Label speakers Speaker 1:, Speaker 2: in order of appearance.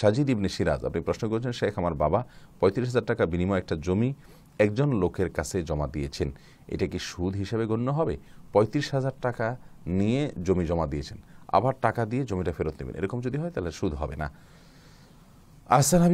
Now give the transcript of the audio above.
Speaker 1: সাজিদ ইবনে সিরাজ আপনি প্রশ্ন করেছেন শেখ আমার বাবা পঁয়ত্রিশ হাজার টাকা বিনিময়ে একটা জমি একজন লোকের কাছে জমা দিয়েছেন এটা কি সুদ হিসেবে গণ্য হবে পঁয়ত্রিশ হাজার টাকা নিয়ে জমি জমা দিয়েছেন আবার টাকা দিয়ে জমিটা ফেরত নেবেন এরকম যদি হয় তাহলে সুদ হবে না
Speaker 2: আহসান